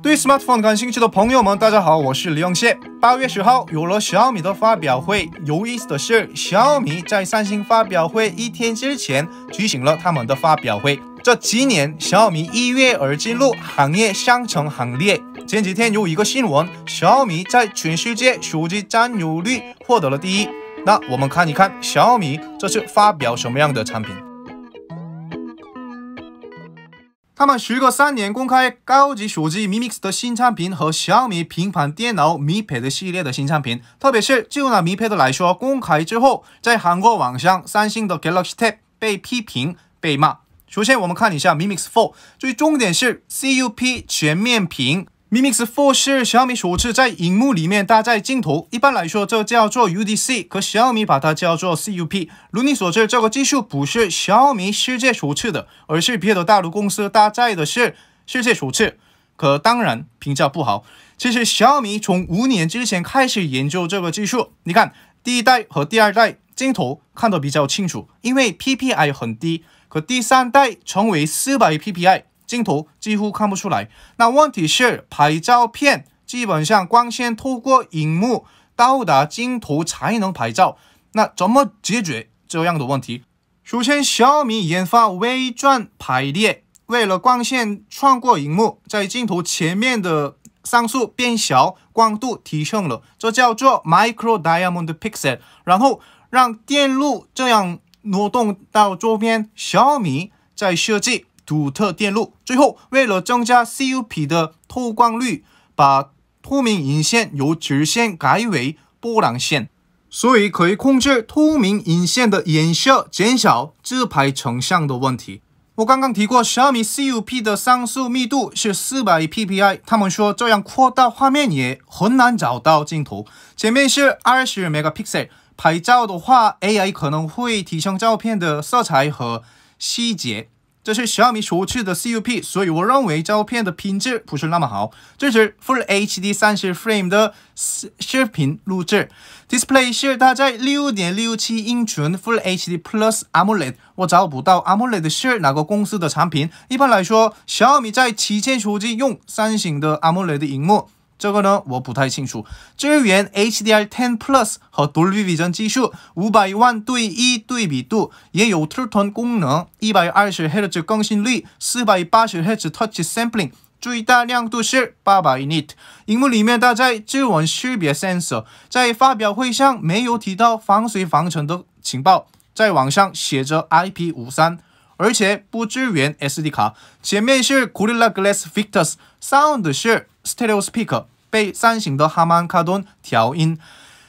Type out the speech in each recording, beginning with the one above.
对 smartphone 感兴趣的朋友们，大家好，我是李永谢。八月十号，有了小米的发表会。有意思的是，小米在三星发表会一天之前举行了他们的发表会。这几年，小米一跃而进入行业商城行列。前几天有一个新闻，小米在全世界手机占有率获得了第一。那我们看一看小米这次发表什么样的产品。他们时隔三年公开高级手机 Mi Mix 的新产品和小米平板电脑 Mi Pad 系列的新产品，特别是就拿 Mi Pad 来说，公开之后在韩国网上，三星的 Galaxy Tab 被批评、被骂。首先我们看一下 Mi Mix 4，最重点是 C U P 全面屏。Mi Mix 4是小米首次在荧幕里面搭载镜头，一般来说这叫做 UDC，可小米把它叫做 CUP。如你所知，这个技术不是小米世界首次的，而是别的大陆公司搭载的是世界首次。可当然评价不好。其实小米从五年之前开始研究这个技术，你看第一代和第二代镜头看得比较清楚，因为 PPI 很低，可第三代成为四百 PPI。镜头几乎看不出来。那问题是拍照片，基本上光线透过荧幕到达镜头才能拍照。那怎么解决这样的问题？首先，小米研发微转排列，为了光线穿过荧幕，在镜头前面的像素变小，光度提升了，这叫做 micro diamond pixel。然后让电路这样挪动到周边。小米在设计。独特电路，最后为了增加 C U P 的透光率，把透明引线由直线改为波浪线，所以可以控制透明引线的颜色，减少自拍成像的问题。我刚刚提过，小米 C U P 的像素密度是四百 P P I，他们说这样扩大画面也很难找到镜头。前面是二十 megapixel，拍照的话 A I 可能会提升照片的色彩和细节。这是小米手机的 c u p 所以我认为照片的品质不是那么好。这是 Full HD 30 e 的视视频录制，Display 是搭载六点六七英寸 Full HD Plus AMOLED。我找不到 AMOLED 是哪个公司的产品。一般来说，小米在旗舰手机用三星的 AMOLED 屏幕。这个呢我不太清楚。支援 HDR10+ 和 Vision 技术，500万一对比度，也有 True Tone 功能，120赫兹更新率，480赫兹 Touch Sampling，最大亮度是800 i t 荧幕里面搭载指纹识别 Sensor，在发表会上没有提到防水防尘的情报，在网上写着 IP53，而且不支援 SD 卡。前面是 k o r i i l a Glass Victus，Sound 是 Stereo Speaker。被三星的哈曼卡顿调音，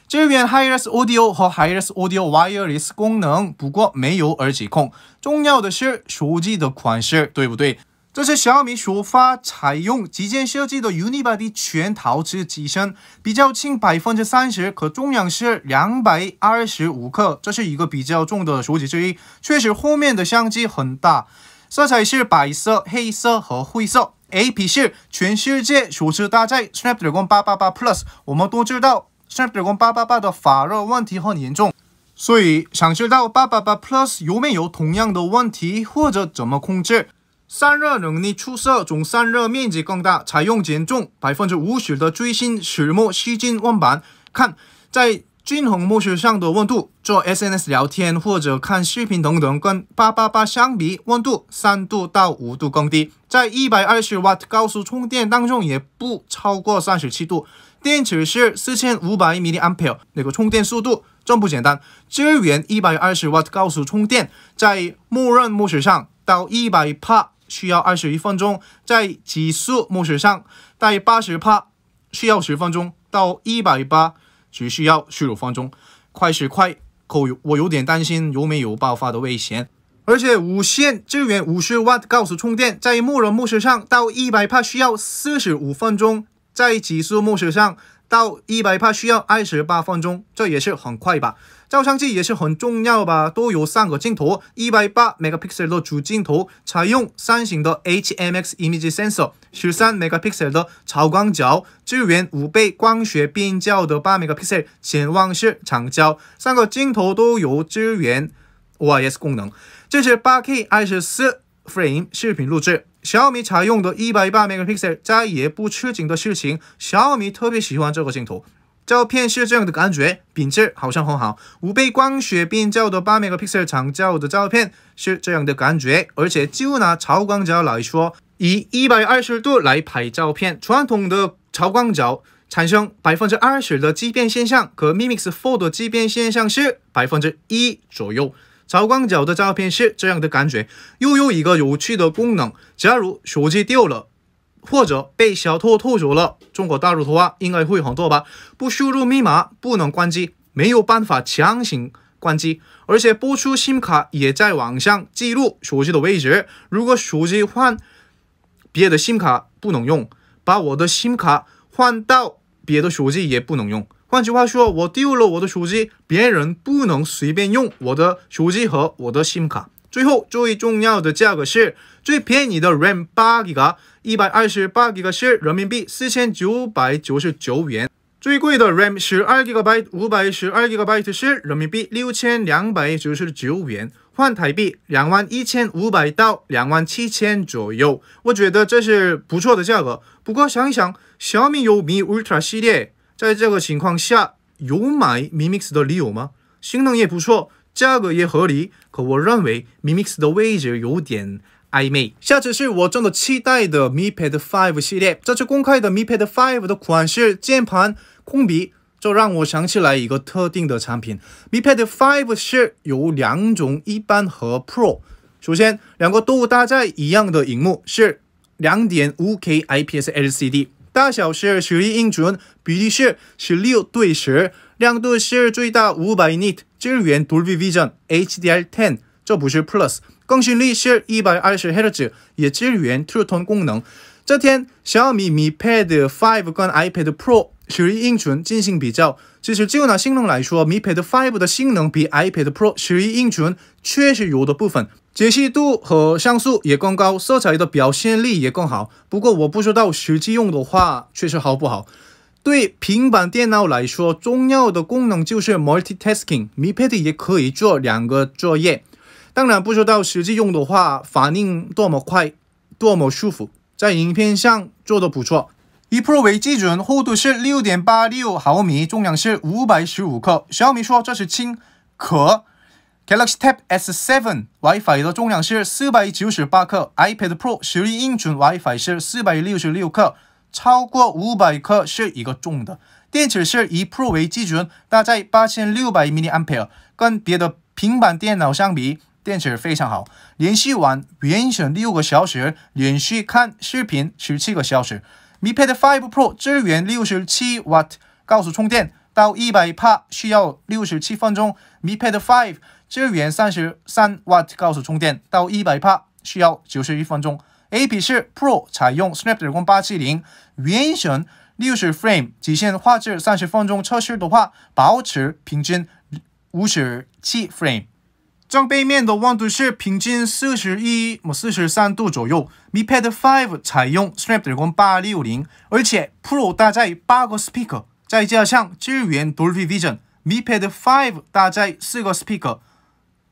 这边 HiRes Audio 和 HiRes Audio Wireless 功能，不过没有耳机控。重要的是手机的款式，对不对？这是小米首发采用极简设计的 Unibody 全陶瓷机身，比较轻，百分之三十，可重量是两百二十五克，这是一个比较重的手机之一。确实，后面的相机很大，色彩是白色、黑色和灰色。A.P 是全世界首次搭载 Snapdragon 888 Plus，我们都知道 Snapdragon 888的发热问题很严重，所以想知道888 Plus 有没有同样的问题或者怎么控制散热能力出色，总散热面积更大，采用减重百分之五十的最新石墨吸金网板，看在。均衡模式上的温度做 SNS 聊天或者看视频等等，跟八八八相比，温度三度到五度更低。在一百二十瓦高速充电当中，也不超过三十七度。电池是四千五百米十安培，那个充电速度真不简单。支援一百二十瓦高速充电，在默认模式上到一百帕需要二十一分钟，在极速模式上到八十帕需要十分钟到一百八。只需要十五分钟，快是快，可我有点担心有没有爆发的危险。而且无线支援五十万高速充电，在默认模式上到一百帕需要四十五分钟，在极速模式上。到一百帕需要二十八分钟，这也是很快吧？照相机也是很重要吧？都有三个镜头，一百八每个 pixel 的主镜头采用三星的 HMX image sensor 十三 megapixel 的超广角，支援五倍光学变焦的八 megapixel 潜望式长焦，三个镜头都有支援 OIS 功能。这是八 K 二十四 frame 视频录制。小米采用的一 megapixel 再也不缺紧的事情，小米特别喜欢这个镜头，照片是这样的感觉，品质好像很好。五倍光学变焦的 megapixel 长焦的照片是这样的感觉，而且就拿超广角来说，以120度来拍照片，传统的超广角产生百分之二十的畸变现象，可 Mi Mix Fold 的畸变现象是百分之一左右。超广角的照片是这样的感觉，又有一个有趣的功能。假如手机丢了或者被小偷偷走了，中国大陆的话应该会很多吧？不输入密码不能关机，没有办法强行关机，而且不出新卡也在网上记录手机的位置。如果手机换别的新卡不能用，把我的新卡换到别的手机也不能用。换句话说，我丢了我的手机，别人不能随便用我的手机和我的 SIM 卡。最后，最重要的价格是最便宜的 RAM 八 GB，一百二十八 GB 是人民币四千九百九十九元；最贵的 RAM 十二 GB，五百十二 GB 是人民币六千两百九十九元，换台币两万一千五百到两万七千左右。我觉得这是不错的价格。不过想一想，小米有米 Ultra 系列。在这个情况下，有买 Mix m i 的理由吗？性能也不错，价格也合理，可我认为 Mix m i 的位置有点暧昧。下次是我真的期待的 Mi Pad Five 系列，这次公开的 Mi Pad Five 的款式、键盘、空笔，就让我想起来一个特定的产品。Mi Pad Five 是有两种，一般和 Pro。首先，两个都搭载一样的荧幕，是 2.5K IPS LCD。大小是十一英寸，比例是十六对十，亮度是最大五百 nit，支援 Dolby Vision HDR10，这不是 Plus，更新率是一百二十赫兹，也支援 True Tone 功能。这天，小米米 Pad Five 跟 iPad Pro。十一英寸进行比较，其实就拿性能来说，iPad m 5的性能比 iPad Pro 十一英寸确实有的部分，解析度和像素也更高，色彩的表现力也更好。不过我不知道实际用的话确实好不好。对平板电脑来说，重要的功能就是 multitasking，iPad m 也可以做两个作业。当然不知道实际用的话，反应多么快，多么舒服。在影片上做的不错。以 Pro 为基准，厚度是六点八六毫米，重量是五百十五克。小米说这是轻。可 Galaxy Tab S7 Wi-Fi 的重量是四百九十八克，iPad Pro 十英寸 Wi-Fi 是四百六十六克，超过五百克是一个重的。电池是以 Pro 为基准，搭载八千六百 m 安 h 跟别的平板电脑相比，电池非常好。连续玩原神》六个小时，连续看视频十七个小时。m iPad 5 Pro 支援六十七瓦高速充电，到一百帕需要六十七分钟。m iPad 5支援三十三瓦高速充电，到一百帕需要九十一分钟。a P 4 Pro 采用 Snapdragon 870，原神六十 frame 极限画质，三十分钟测试的话，保持平均五十七 frame。张背面的温度是平均四十一、么四十三度左右。米 Pad Five 采用 Snapdragon 八六零，而且 Pro 搭载八个 speaker，再加上支援 Dolby Vision。米 Pad Five 搭载四个 speaker，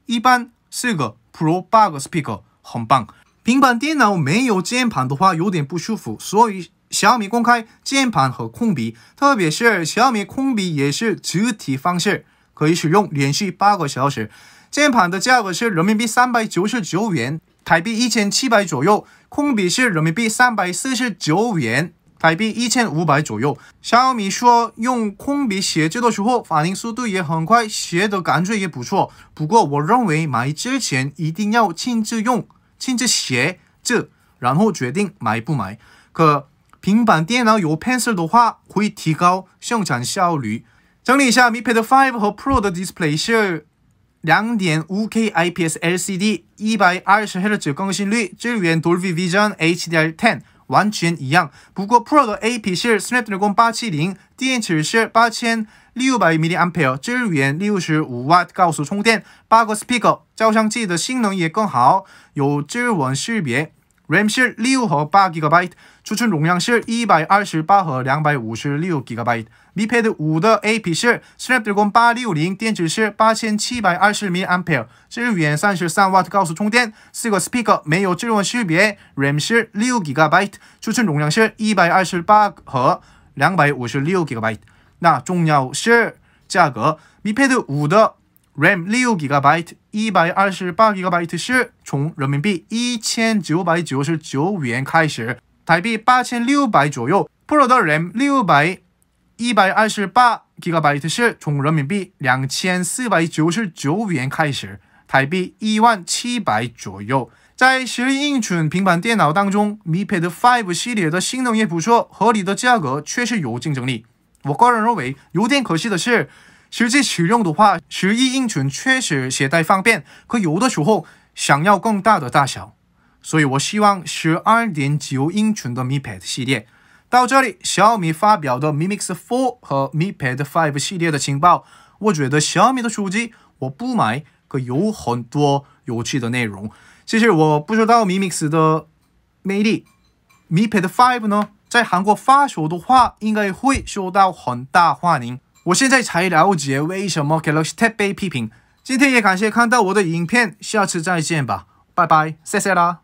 一般四个 Pro 八个 speaker 很棒。平板电脑没有键盘的话有点不舒服，所以小米公开键盘和控笔，特别是小米控笔也是主体方式，可以使用连续八个小时。键盘的价格是人民币三百九十九元，台币一千七百左右；控笔是人民币三百四十九元，台币一千五百左右。小米说用控笔写字的时候反应速度也很快，写的感觉也不错。不过我认为买之前一定要亲自用、亲自写字，然后决定买不买。可平板电脑有 pencil 的话，会提高生产效率。整理一下，m i pad five 和 pro 的 display 是。两点五 5K IPS L C D 一百二十赫兹更新率，支援 Dolby Vision H D R 10，完全一样。不过 Pro 的 A P 是 Snapdragon 八七零，电池是八千六百 mAh，支援六十五瓦高速充电，八个 speaker。照相机的性能也更好，有指纹识别。RAM 16和 8GB，储存容量是128和 256GB。Mi Pad 5的 AP 是 Snapdragon 860，电池是 8720mAh，支援 33W 高速充电，四个 speaker 没有指纹识别，RAM 是 6GB，储存容量是128和 256GB。那重要是价格，Mi Pad 5的。RAM 六 GB，一百二十八 GB 是从人民币一千九百九十九元开始，台币八千六百左右；Pro 的 RAM 六百一百二十八 GB 是从人民币两千四百九十九元开始，台币一万七百左右。在十英寸平板电脑当中，iPad 5系列的性能也不错，合理的价格确实有竞争力。我个人认为，有点可惜的是。实际使用的话，十一英寸确实携带方便，可有的时候想要更大的大小，所以我希望十二点九英寸的 Mi pad 系列。到这里，小米发表的 Mi mix four 和 Mi pad five 系列的情报，我觉得小米的手机我不买，可有很多有趣的内容。其实我不知道 Mi mix 的魅力，i pad five 呢，在韩国发售的话，应该会受到很大欢迎。我现在才了解为什么 k a l l o g t a 特被批评。今天也感谢看到我的影片，下次再见吧，拜拜，谢谢啦。